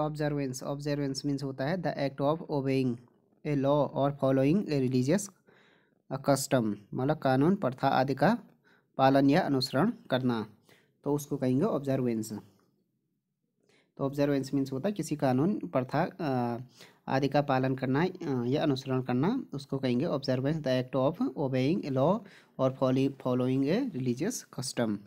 observance observance means होता है the act of obeying a law और फॉलोइंग ए रिलीजियस कस्टम मतलब कानून प्रथा आदि का पालन या अनुसरण करना तो उसको कहेंगे ऑब्जर्वेंस तो ऑब्जर्वेंस मीन्स होता है किसी कानून प्रथा आदि का पालन करना या अनुसरण करना उसको कहेंगे observance the act of obeying law और फॉलोइंग ए रिलीजियस कस्टम